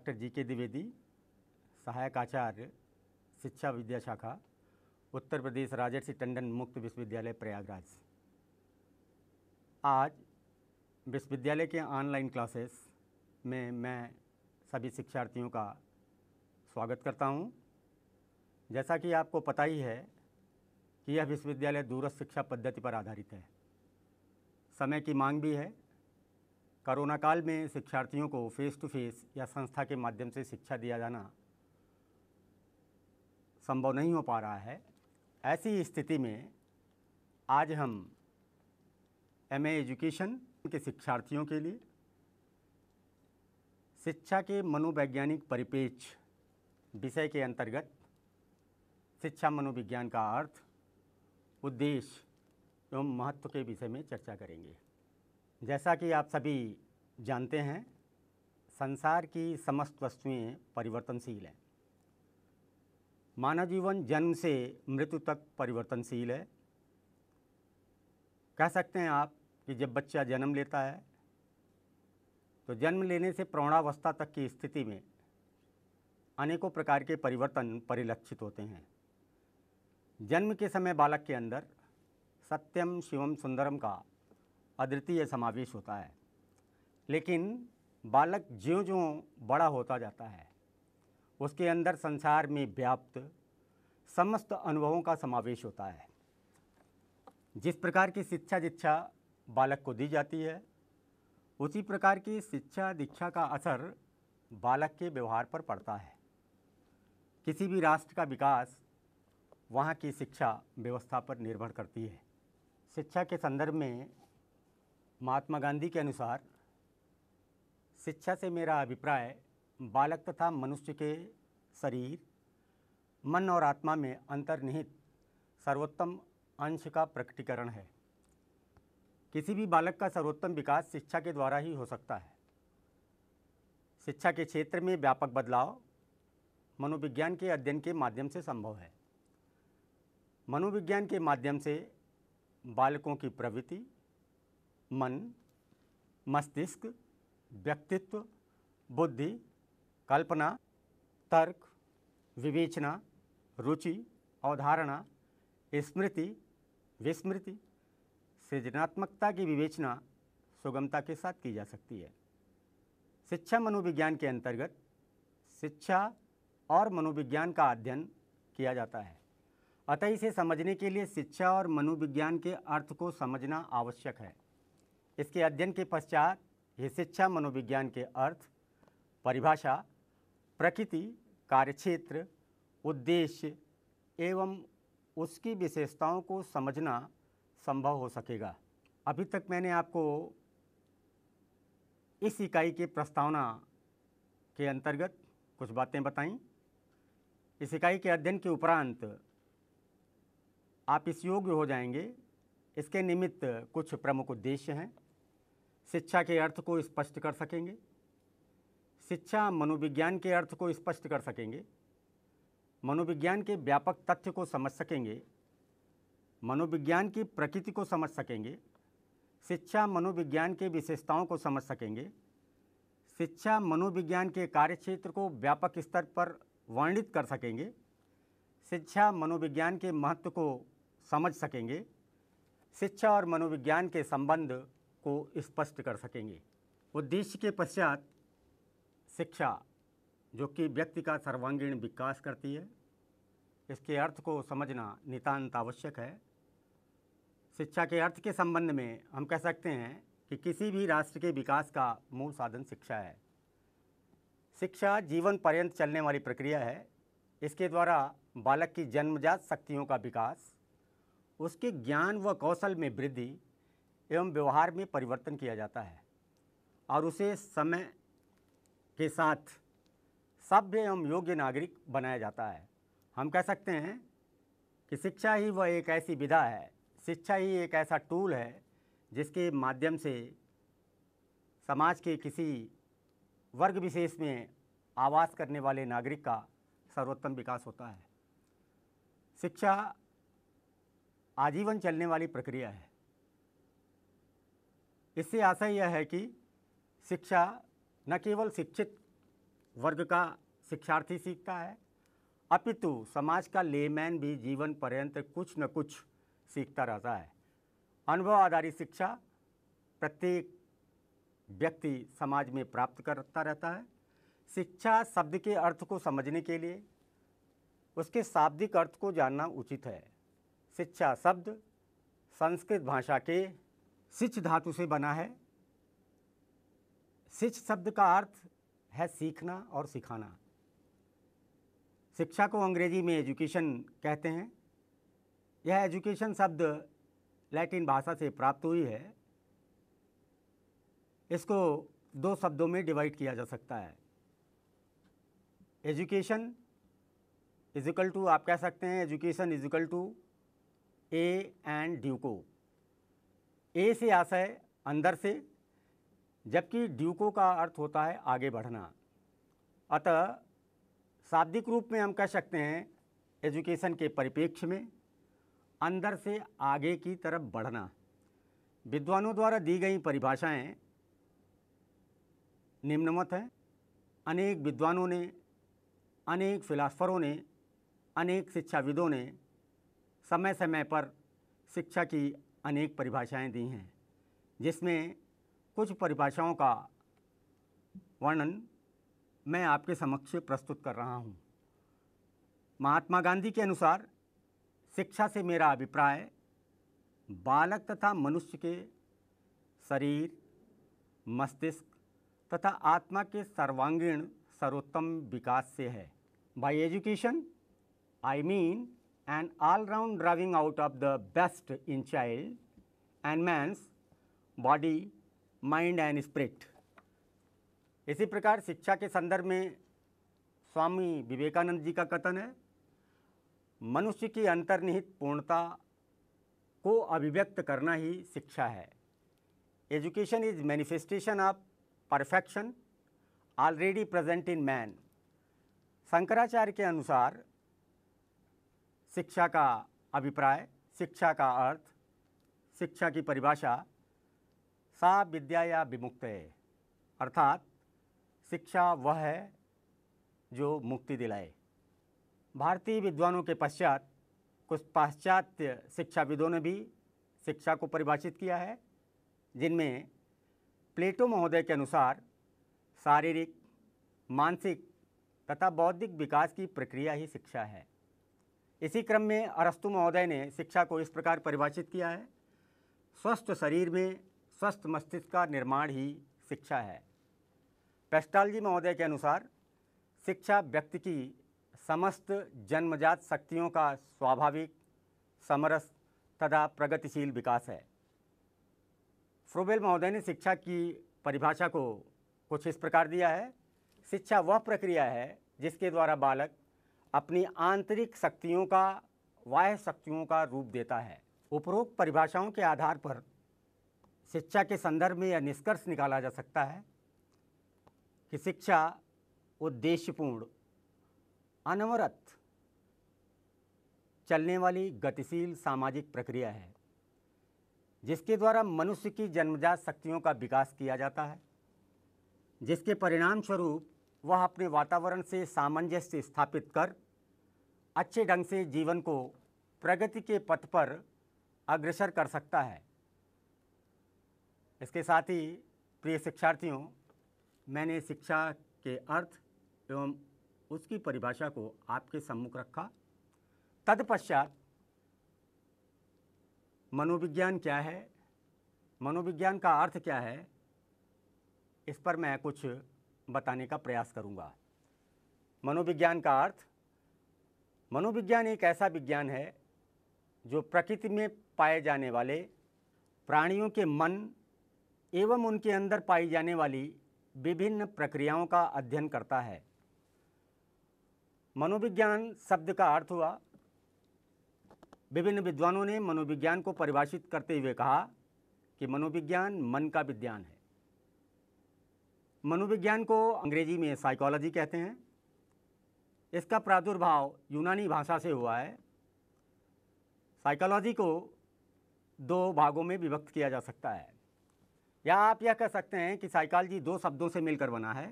Doctor जी के द्विवेदी सहायक आचार्य शिक्षा विद्या शाखा उत्तर प्रदेश राजर्षि टंडन मुक्त विश्वविद्यालय प्रयागराज आज विश्वविद्यालय के ऑनलाइन क्लासेस में मैं सभी शिक्षार्थियों का स्वागत करता हूं। जैसा कि आपको पता ही है कि यह विश्वविद्यालय दूरस्थ शिक्षा पद्धति पर आधारित है समय की मांग भी है कोरोना काल में शिक्षार्थियों को फेस टू फेस या संस्था के माध्यम से शिक्षा दिया जाना संभव नहीं हो पा रहा है ऐसी स्थिति में आज हम एम एजुकेशन के शिक्षार्थियों के लिए शिक्षा के मनोवैज्ञानिक परिपेक्ष विषय के अंतर्गत शिक्षा मनोविज्ञान का अर्थ उद्देश्य एवं महत्व के विषय में चर्चा करेंगे जैसा कि आप सभी जानते हैं संसार की समस्त वस्तुएं परिवर्तनशील हैं मानव जीवन जन्म से मृत्यु तक परिवर्तनशील है कह सकते हैं आप कि जब बच्चा जन्म लेता है तो जन्म लेने से प्रौणावस्था तक की स्थिति में अनेकों प्रकार के परिवर्तन परिलक्षित होते हैं जन्म के समय बालक के अंदर सत्यम शिवम सुंदरम का अद्वितीय समावेश होता है लेकिन बालक ज्यों ज्यों बड़ा होता जाता है उसके अंदर संसार में व्याप्त समस्त अनुभवों का समावेश होता है जिस प्रकार की शिक्षा दीक्षा बालक को दी जाती है उसी प्रकार की शिक्षा दीक्षा का असर बालक के व्यवहार पर पड़ता है किसी भी राष्ट्र का विकास वहाँ की शिक्षा व्यवस्था पर निर्भर करती है शिक्षा के संदर्भ में महात्मा गांधी के अनुसार शिक्षा से मेरा अभिप्राय बालक तथा मनुष्य के शरीर मन और आत्मा में अंतर्निहित सर्वोत्तम अंश का प्रकटीकरण है किसी भी बालक का सर्वोत्तम विकास शिक्षा के द्वारा ही हो सकता है शिक्षा के क्षेत्र में व्यापक बदलाव मनोविज्ञान के अध्ययन के माध्यम से संभव है मनोविज्ञान के माध्यम से बालकों की प्रवृत्ति मन मस्तिष्क व्यक्तित्व बुद्धि कल्पना तर्क विवेचना रुचि अवधारणा स्मृति विस्मृति सृजनात्मकता की विवेचना सुगमता के साथ की जा सकती है शिक्षा मनोविज्ञान के अंतर्गत शिक्षा और मनोविज्ञान का अध्ययन किया जाता है अतः इसे समझने के लिए शिक्षा और मनोविज्ञान के अर्थ को समझना आवश्यक है इसके अध्ययन के पश्चात ये शिक्षा मनोविज्ञान के अर्थ परिभाषा प्रकृति कार्यक्षेत्र उद्देश्य एवं उसकी विशेषताओं को समझना संभव हो सकेगा अभी तक मैंने आपको इस इकाई के प्रस्तावना के अंतर्गत कुछ बातें बताई इस इकाई के अध्ययन के उपरांत आप इस योग्य हो जाएंगे इसके निमित्त कुछ प्रमुख उद्देश्य हैं शिक्षा के अर्थ को स्पष्ट कर सकेंगे शिक्षा मनोविज्ञान के अर्थ को स्पष्ट कर सकेंगे मनोविज्ञान के व्यापक तथ्य को समझ सकेंगे मनोविज्ञान की प्रकृति को समझ सकेंगे शिक्षा मनोविज्ञान के विशेषताओं को समझ सकेंगे शिक्षा मनोविज्ञान के कार्यक्षेत्र को व्यापक स्तर पर वर्णित कर सकेंगे शिक्षा मनोविज्ञान के महत्व को समझ सकेंगे शिक्षा और मनोविज्ञान के संबंध को स्पष्ट कर सकेंगे उद्देश्य के पश्चात शिक्षा जो कि व्यक्ति का सर्वांगीण विकास करती है इसके अर्थ को समझना नितान्त आवश्यक है शिक्षा के अर्थ के संबंध में हम कह सकते हैं कि किसी भी राष्ट्र के विकास का मूल साधन शिक्षा है शिक्षा जीवन पर्यंत चलने वाली प्रक्रिया है इसके द्वारा बालक की जन्मजात शक्तियों का विकास उसके ज्ञान व कौशल में वृद्धि एवं व्यवहार में परिवर्तन किया जाता है और उसे समय के साथ सभ्य एवं योग्य नागरिक बनाया जाता है हम कह सकते हैं कि शिक्षा ही वह एक ऐसी विधा है शिक्षा ही एक ऐसा टूल है जिसके माध्यम से समाज के किसी वर्ग विशेष में आवास करने वाले नागरिक का सर्वोत्तम विकास होता है शिक्षा आजीवन चलने वाली प्रक्रिया है इससे आशा यह है कि शिक्षा न केवल शिक्षित वर्ग का शिक्षार्थी सीखता है अपितु समाज का लेमैन भी जीवन पर्यंत कुछ न कुछ सीखता रहता है अनुभव आधारित शिक्षा प्रत्येक व्यक्ति समाज में प्राप्त करता रहता है शिक्षा शब्द के अर्थ को समझने के लिए उसके शाब्दिक अर्थ को जानना उचित है शिक्षा शब्द संस्कृत भाषा के सिच धातु से बना है सिच शब्द का अर्थ है सीखना और सिखाना शिक्षा को अंग्रेजी में एजुकेशन कहते हैं यह एजुकेशन शब्द लैटिन भाषा से प्राप्त हुई है इसको दो शब्दों में डिवाइड किया जा सकता है एजुकेशन इजिकल टू आप कह सकते हैं education is equal to e and ड्यूको ए से आशय अंदर से जबकि ड्यूको का अर्थ होता है आगे बढ़ना अतः शाब्दिक रूप में हम कह सकते हैं एजुकेशन के परिप्रेक्ष्य में अंदर से आगे की तरफ बढ़ना विद्वानों द्वारा दी गई परिभाषाएं निम्नमत हैं अनेक विद्वानों ने अनेक फिलासफरों ने अनेक शिक्षाविदों ने समय समय पर शिक्षा की अनेक परिभाषाएं दी हैं जिसमें कुछ परिभाषाओं का वर्णन मैं आपके समक्ष प्रस्तुत कर रहा हूँ महात्मा गांधी के अनुसार शिक्षा से मेरा अभिप्राय बालक तथा मनुष्य के शरीर मस्तिष्क तथा आत्मा के सर्वांगीण सर्वोत्तम विकास से है by education I mean an all-round driving out of the best in child and man's body, mind and spirit. इसी प्रकार शिक्षा के संदर्भ में स्वामी विवेकानंद जी का कथन है मनुष्य की अंतर्निहित पूर्णता को अभिव्यक्त करना ही शिक्षा है education is manifestation of perfection already present in man Shankaracharya के अनुसार शिक्षा का अभिप्राय शिक्षा का अर्थ शिक्षा की परिभाषा सा विद्या या विमुक्त अर्थात शिक्षा वह है जो मुक्ति दिलाए भारतीय विद्वानों के पश्चात कुछ पाश्चात्य शिक्षाविदों ने भी शिक्षा को परिभाषित किया है जिनमें प्लेटो महोदय के अनुसार शारीरिक मानसिक तथा बौद्धिक विकास की प्रक्रिया ही शिक्षा है इसी क्रम में अरस्तु महोदय ने शिक्षा को इस प्रकार परिभाषित किया है स्वस्थ शरीर में स्वस्थ मस्तिष्क का निर्माण ही शिक्षा है पेस्टालजी महोदय के अनुसार शिक्षा व्यक्ति की समस्त जन्मजात शक्तियों का स्वाभाविक समरस तथा प्रगतिशील विकास है फ्रोबेल महोदय ने शिक्षा की परिभाषा को कुछ इस प्रकार दिया है शिक्षा वह प्रक्रिया है जिसके द्वारा बालक अपनी आंतरिक शक्तियों का वाह्य शक्तियों का रूप देता है उपरोक्त परिभाषाओं के आधार पर शिक्षा के संदर्भ में यह निष्कर्ष निकाला जा सकता है कि शिक्षा उद्देश्यपूर्ण अनवरत चलने वाली गतिशील सामाजिक प्रक्रिया है जिसके द्वारा मनुष्य की जन्मजात शक्तियों का विकास किया जाता है जिसके परिणाम स्वरूप वह अपने वातावरण से सामंजस्य स्थापित कर अच्छे ढंग से जीवन को प्रगति के पथ पर अग्रसर कर सकता है इसके साथ ही प्रिय शिक्षार्थियों मैंने शिक्षा के अर्थ एवं उसकी परिभाषा को आपके सम्मुख रखा तदपश्चात मनोविज्ञान क्या है मनोविज्ञान का अर्थ क्या है इस पर मैं कुछ बताने का प्रयास करूँगा मनोविज्ञान का अर्थ मनोविज्ञान एक ऐसा विज्ञान है जो प्रकृति में पाए जाने वाले प्राणियों के मन एवं उनके अंदर पाई जाने वाली विभिन्न प्रक्रियाओं का अध्ययन करता है मनोविज्ञान शब्द का अर्थ हुआ विभिन्न विद्वानों ने मनोविज्ञान को परिभाषित करते हुए कहा कि मनोविज्ञान मन का विज्ञान है मनोविज्ञान को अंग्रेजी में साइकोलॉजी कहते हैं इसका प्रादुर्भाव यूनानी भाषा से हुआ है साइकोलॉजी को दो भागों में विभक्त किया जा सकता है या आप यह कह सकते हैं कि साइकोलॉजी दो शब्दों से मिलकर बना है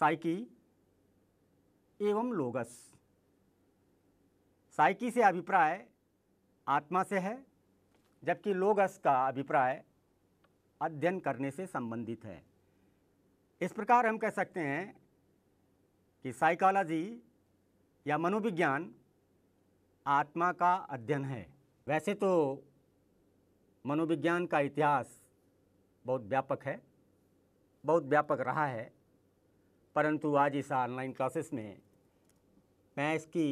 साइकी एवं लोगस साइकी से अभिप्राय आत्मा से है जबकि लोगस का अभिप्राय अध्ययन करने से संबंधित है इस प्रकार हम कह सकते हैं कि साइकोलॉजी या मनोविज्ञान आत्मा का अध्ययन है वैसे तो मनोविज्ञान का इतिहास बहुत व्यापक है बहुत व्यापक रहा है परंतु आज इस ऑनलाइन क्लासेस में मैं इसकी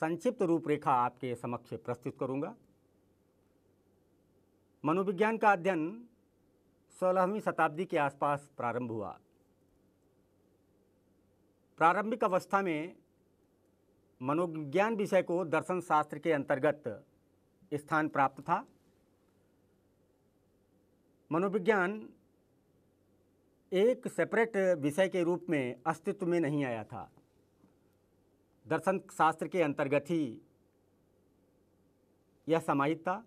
संक्षिप्त रूपरेखा आपके समक्ष प्रस्तुत करूंगा मनोविज्ञान का अध्ययन सोलहवीं शताब्दी के आसपास प्रारंभ हुआ प्रारंभिक अवस्था में मनोविज्ञान विषय को दर्शन शास्त्र के अंतर्गत स्थान प्राप्त था मनोविज्ञान एक सेपरेट विषय के रूप में अस्तित्व में नहीं आया था दर्शन शास्त्र के अंतर्गत ही यह समाहित था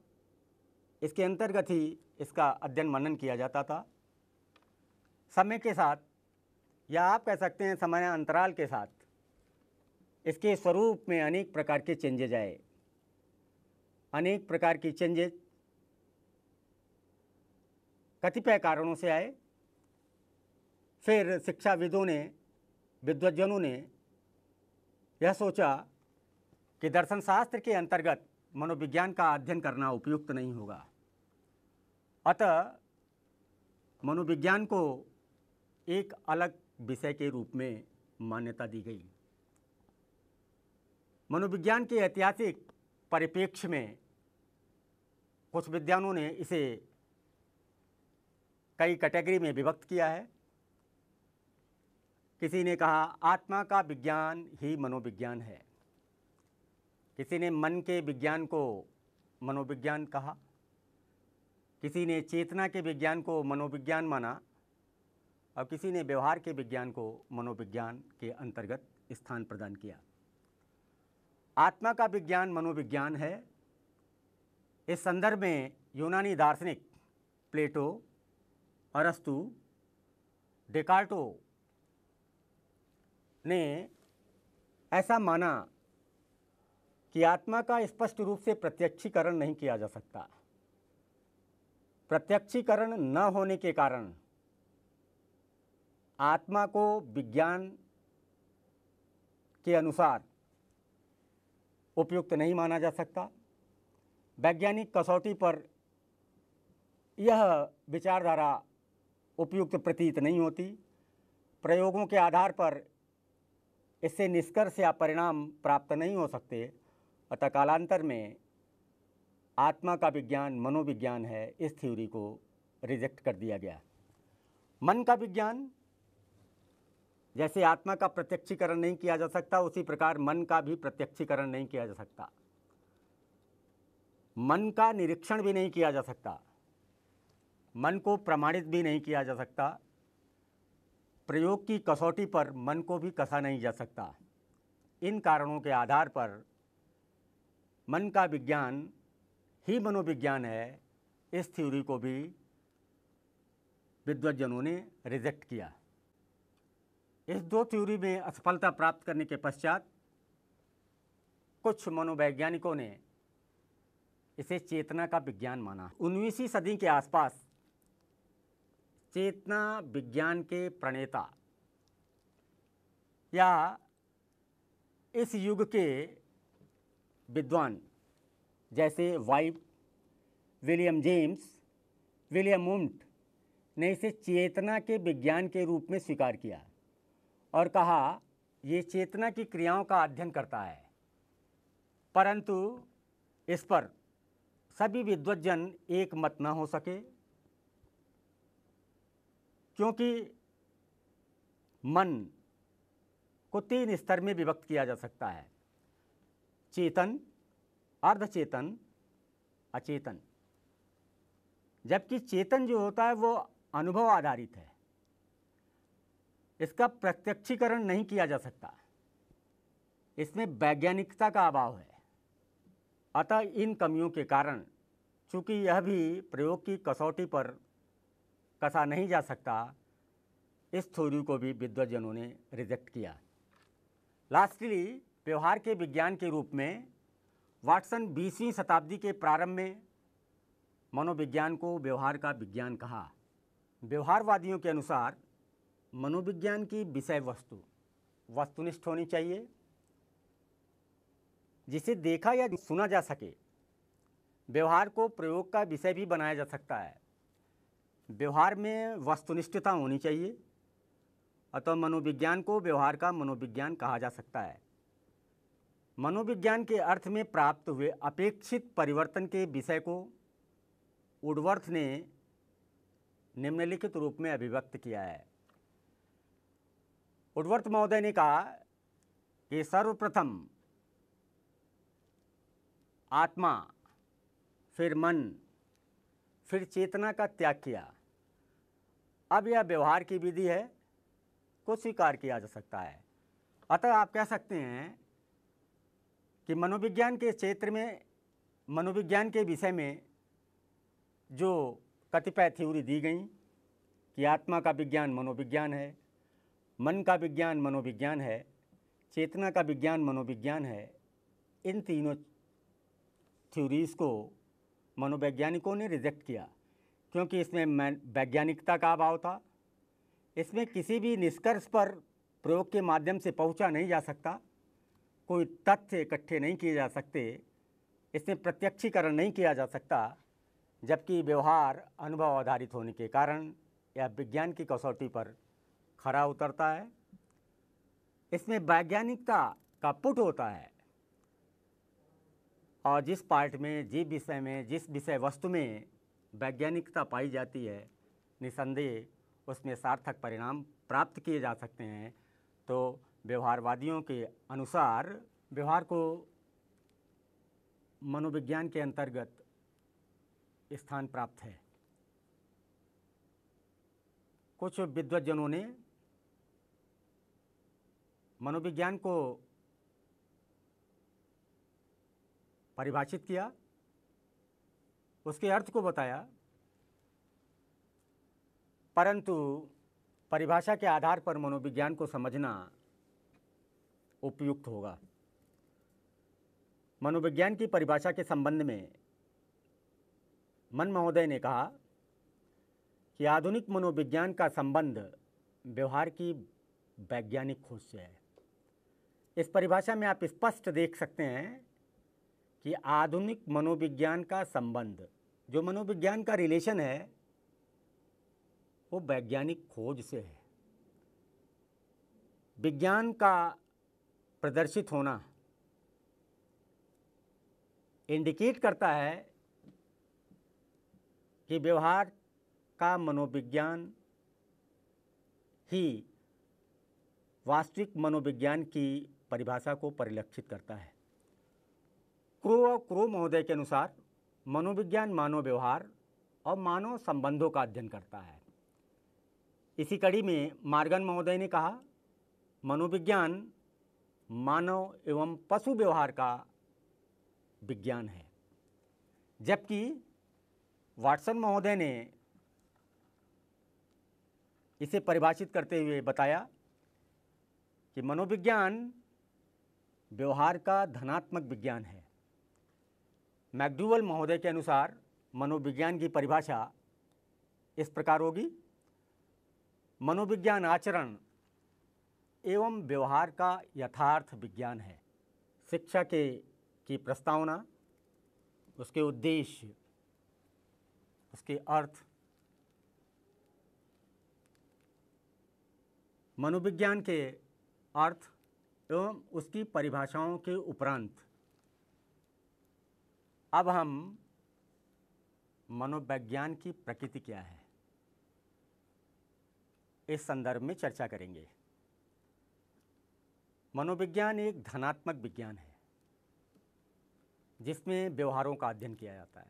इसके अंतर्गत ही इसका अध्ययन मनन किया जाता था समय के साथ या आप कह सकते हैं समय अंतराल के साथ इसके स्वरूप में अनेक प्रकार के चेंजेज आए अनेक प्रकार की चेंजेज कतिपय कारणों से आए फिर शिक्षाविदों ने विद्वजनों ने यह सोचा कि दर्शन शास्त्र के अंतर्गत मनोविज्ञान का अध्ययन करना उपयुक्त नहीं होगा अतः मनोविज्ञान को एक अलग विषय के रूप में मान्यता दी गई मनोविज्ञान के ऐतिहासिक परिप्रेक्ष्य में कुछ विद्वानों ने इसे कई कैटेगरी में विभक्त किया है किसी ने कहा आत्मा का विज्ञान ही मनोविज्ञान है किसी ने मन के विज्ञान को मनोविज्ञान कहा किसी ने चेतना के विज्ञान को मनोविज्ञान माना और किसी ने व्यवहार के विज्ञान को मनोविज्ञान के अंतर्गत स्थान प्रदान किया आत्मा का विज्ञान मनोविज्ञान है इस संदर्भ में यूनानी दार्शनिक प्लेटो अरस्तु डेकार्टो ने ऐसा माना कि आत्मा का स्पष्ट रूप से प्रत्यक्षीकरण नहीं किया जा सकता प्रत्यक्षीकरण न होने के कारण आत्मा को विज्ञान के अनुसार उपयुक्त नहीं माना जा सकता वैज्ञानिक कसौटी पर यह विचारधारा उपयुक्त प्रतीत नहीं होती प्रयोगों के आधार पर इससे निष्कर्ष या परिणाम प्राप्त नहीं हो सकते अतः कालांतर में आत्मा का विज्ञान मनोविज्ञान है इस थ्योरी को रिजेक्ट कर दिया गया मन का विज्ञान जैसे आत्मा का प्रत्यक्षीकरण नहीं किया जा सकता उसी प्रकार मन का भी प्रत्यक्षीकरण नहीं किया जा सकता मन का निरीक्षण भी नहीं किया जा सकता मन को प्रमाणित भी नहीं किया जा सकता प्रयोग की कसौटी पर मन को भी कसा नहीं जा सकता इन कारणों के आधार पर मन का विज्ञान ही मनोविज्ञान है इस थ्योरी को भी विद्वजनों ने रिजेक्ट किया इस दो थ्योरी में असफलता प्राप्त करने के पश्चात कुछ मनोवैज्ञानिकों ने इसे चेतना का विज्ञान माना उन्नीसवीं सदी के आसपास चेतना विज्ञान के प्रणेता या इस युग के विद्वान जैसे वाइब विलियम जेम्स विलियम मुंट ने इसे चेतना के विज्ञान के रूप में स्वीकार किया और कहा ये चेतना की क्रियाओं का अध्ययन करता है परंतु इस पर सभी विद्वज्जन एक मत न हो सके क्योंकि मन को तीन स्तर में विभक्त किया जा सकता है चेतन अर्धचेतन अचेतन जबकि चेतन जो होता है वो अनुभव आधारित है इसका प्रत्यक्षीकरण नहीं किया जा सकता इसमें वैज्ञानिकता का अभाव है अतः इन कमियों के कारण चूंकि यह भी प्रयोग की कसौटी पर कसा नहीं जा सकता इस थ्योरी को भी विद्वजनों ने रिजेक्ट किया लास्टली व्यवहार के विज्ञान के रूप में वाटसन बीसवीं शताब्दी के प्रारंभ में मनोविज्ञान को व्यवहार का विज्ञान कहा व्यवहारवादियों के अनुसार मनोविज्ञान की विषय वस्तु वस्तुनिष्ठ होनी चाहिए जिसे देखा या सुना जा सके व्यवहार को प्रयोग का विषय भी बनाया जा सकता है व्यवहार में वस्तुनिष्ठता होनी चाहिए अतः मनोविज्ञान को व्यवहार का मनोविज्ञान कहा जा सकता है मनोविज्ञान के अर्थ में प्राप्त हुए अपेक्षित परिवर्तन के विषय को उडवर्थ ने निम्नलिखित रूप में अभिव्यक्त किया है उडवर्थ महोदय ने कहा कि सर्वप्रथम आत्मा फिर मन फिर चेतना का त्याग किया अब यह व्यवहार की विधि है को स्वीकार किया जा सकता है अतः आप कह सकते हैं कि मनोविज्ञान के क्षेत्र में मनोविज्ञान के विषय में जो कतिपय थ्योरी दी गई कि आत्मा का विज्ञान मनोविज्ञान है मन का विज्ञान मनोविज्ञान है चेतना का विज्ञान मनोविज्ञान है इन तीनों थ्योरीज़ को मनोवैज्ञानिकों ने रिजेक्ट किया क्योंकि इसमें वैज्ञानिकता का अभाव था इसमें किसी भी निष्कर्ष पर प्रयोग के माध्यम से पहुंचा नहीं जा सकता कोई तथ्य इकट्ठे नहीं किए जा सकते इसमें प्रत्यक्षीकरण नहीं किया जा सकता जबकि व्यवहार अनुभव आधारित होने के कारण यह विज्ञान की कसौटी पर खरा उतरता है इसमें वैज्ञानिकता का पुट होता है और जिस पार्ट में जिस विषय में जिस विषय वस्तु में वैज्ञानिकता पाई जाती है निसंदेह उसमें सार्थक परिणाम प्राप्त किए जा सकते हैं तो व्यवहारवादियों के अनुसार व्यवहार को मनोविज्ञान के अंतर्गत स्थान प्राप्त है कुछ विद्वजनों ने मनोविज्ञान को परिभाषित किया उसके अर्थ को बताया परंतु परिभाषा के आधार पर मनोविज्ञान को समझना उपयुक्त होगा मनोविज्ञान की परिभाषा के संबंध में मन महोदय ने कहा कि आधुनिक मनोविज्ञान का संबंध व्यवहार की वैज्ञानिक खोज से है इस परिभाषा में आप स्पष्ट देख सकते हैं कि आधुनिक मनोविज्ञान का संबंध जो मनोविज्ञान का रिलेशन है वो वैज्ञानिक खोज से है विज्ञान का प्रदर्शित होना इंडिकेट करता है कि व्यवहार का मनोविज्ञान ही वास्तविक मनोविज्ञान की परिभाषा को परिलक्षित करता है क्रो और क्रो महोदय के अनुसार मनोविज्ञान मानव व्यवहार और मानव संबंधों का अध्ययन करता है इसी कड़ी में मार्गन महोदय ने कहा मनोविज्ञान मानव एवं पशु व्यवहार का विज्ञान है जबकि वाटसन महोदय ने इसे परिभाषित करते हुए बताया कि मनोविज्ञान व्यवहार का धनात्मक विज्ञान है मैकडूवल महोदय के अनुसार मनोविज्ञान की परिभाषा इस प्रकार होगी मनोविज्ञान आचरण एवं व्यवहार का यथार्थ विज्ञान है शिक्षा के की प्रस्तावना उसके उद्देश्य उसके अर्थ मनोविज्ञान के अर्थ एवं उसकी परिभाषाओं के उपरांत अब हम मनोविज्ञान की प्रकृति क्या है इस संदर्भ में चर्चा करेंगे मनोविज्ञान एक धनात्मक विज्ञान है जिसमें व्यवहारों का अध्ययन किया जाता है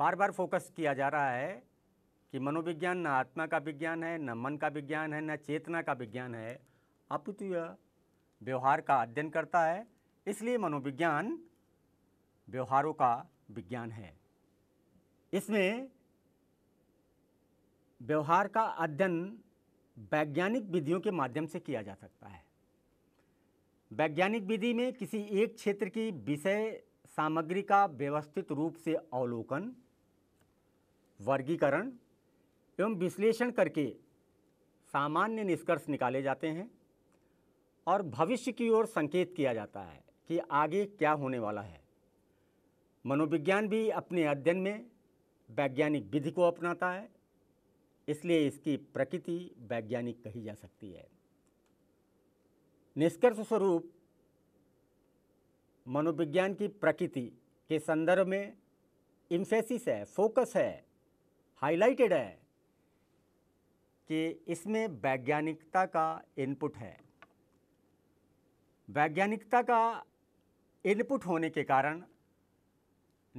बार बार फोकस किया जा रहा है कि मनोविज्ञान न आत्मा का विज्ञान है न मन का विज्ञान है न चेतना का विज्ञान है अपितु यह व्यवहार का अध्ययन करता है इसलिए मनोविज्ञान व्यवहारों का विज्ञान है इसमें व्यवहार का अध्ययन वैज्ञानिक विधियों के माध्यम से किया जा सकता है वैज्ञानिक विधि में किसी एक क्षेत्र की विषय सामग्री का व्यवस्थित रूप से अवलोकन वर्गीकरण एवं विश्लेषण करके सामान्य निष्कर्ष निकाले जाते हैं और भविष्य की ओर संकेत किया जाता है कि आगे क्या होने वाला है मनोविज्ञान भी अपने अध्ययन में वैज्ञानिक विधि को अपनाता है इसलिए इसकी प्रकृति वैज्ञानिक कही जा सकती है निष्कर्ष स्वरूप मनोविज्ञान की प्रकृति के संदर्भ में इम्फेसिस है फोकस है हाइलाइटेड है कि इसमें वैज्ञानिकता का इनपुट है वैज्ञानिकता का इनपुट होने के कारण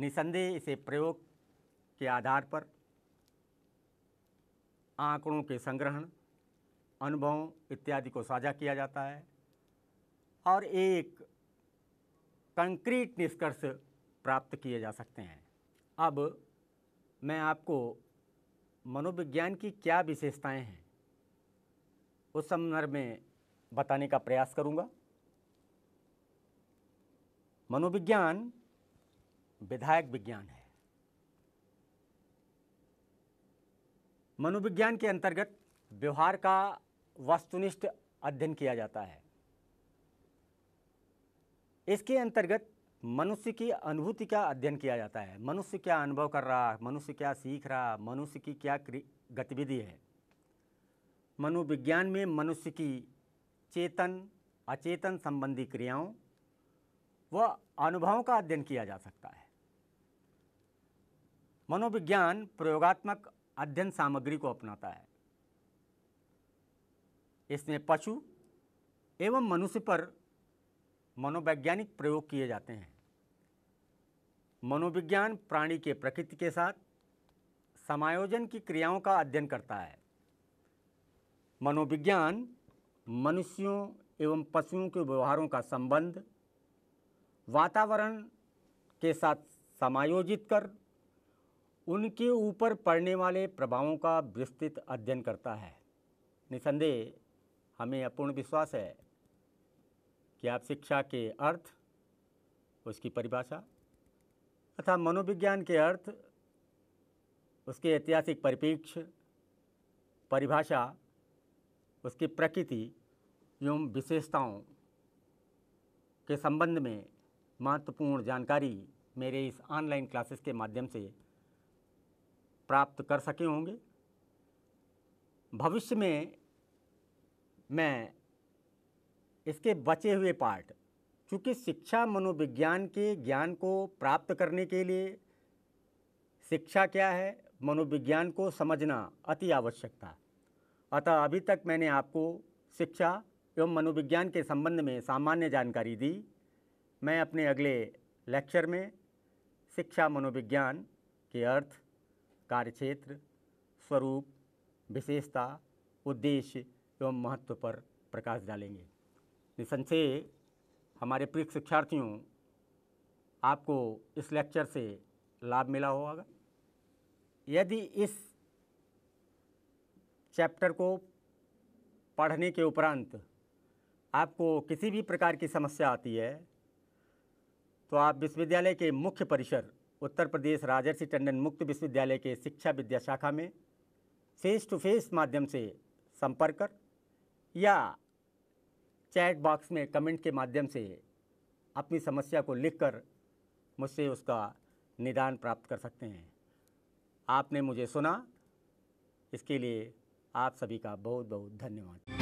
निसंदेह इसे प्रयोग के आधार पर आंकड़ों के संग्रहण अनुभवों इत्यादि को साझा किया जाता है और एक कंक्रीट निष्कर्ष प्राप्त किए जा सकते हैं अब मैं आपको मनोविज्ञान की क्या विशेषताएं हैं उस संदर्भ में बताने का प्रयास करूंगा मनोविज्ञान विधायक विज्ञान है मनोविज्ञान के अंतर्गत व्यवहार का वस्तुनिष्ठ अध्ययन किया जाता है इसके अंतर्गत मनुष्य की अनुभूति का अध्ययन किया जाता है मनुष्य क्या अनुभव कर रहा मनुष्य क्या सीख रहा मनुष्य की क्या गतिविधि है मनोविज्ञान में मनुष्य की चेतन अचेतन संबंधी क्रियाओं व अनुभवों का अध्ययन किया जा सकता है मनोविज्ञान प्रयोगात्मक अध्ययन सामग्री को अपनाता है इसमें पशु एवं मनुष्य पर मनोवैज्ञानिक प्रयोग किए जाते हैं मनोविज्ञान प्राणी के प्रकृति के साथ समायोजन की क्रियाओं का अध्ययन करता है मनोविज्ञान मनुष्यों एवं पशुओं के व्यवहारों का संबंध वातावरण के साथ समायोजित कर उनके ऊपर पड़ने वाले प्रभावों का विस्तृत अध्ययन करता है निसंदेह हमें अपूर्ण विश्वास है कि आप शिक्षा के अर्थ उसकी परिभाषा तथा मनोविज्ञान के अर्थ उसके ऐतिहासिक परिप्रेक्ष्य परिभाषा उसकी प्रकृति एवं विशेषताओं के संबंध में महत्वपूर्ण जानकारी मेरे इस ऑनलाइन क्लासेस के माध्यम से प्राप्त कर सके होंगे भविष्य में मैं इसके बचे हुए पार्ट चूँकि शिक्षा मनोविज्ञान के ज्ञान को प्राप्त करने के लिए शिक्षा क्या है मनोविज्ञान को समझना अति आवश्यक था अतः अभी तक मैंने आपको शिक्षा एवं मनोविज्ञान के संबंध में सामान्य जानकारी दी मैं अपने अगले लेक्चर में शिक्षा मनोविज्ञान के अर्थ कार्यक्षेत्र स्वरूप विशेषता उद्देश्य एवं महत्व पर प्रकाश डालेंगे निसंशय हमारे प्रिय शिक्षार्थियों आपको इस लेक्चर से लाभ मिला होगा यदि इस चैप्टर को पढ़ने के उपरांत आपको किसी भी प्रकार की समस्या आती है तो आप विश्वविद्यालय के मुख्य परिसर उत्तर प्रदेश राजर्षि टंडन मुक्त विश्वविद्यालय के शिक्षा विद्या शाखा में फेस टू फेस माध्यम से संपर्क कर या चैट बॉक्स में कमेंट के माध्यम से अपनी समस्या को लिखकर मुझसे उसका निदान प्राप्त कर सकते हैं आपने मुझे सुना इसके लिए आप सभी का बहुत बहुत धन्यवाद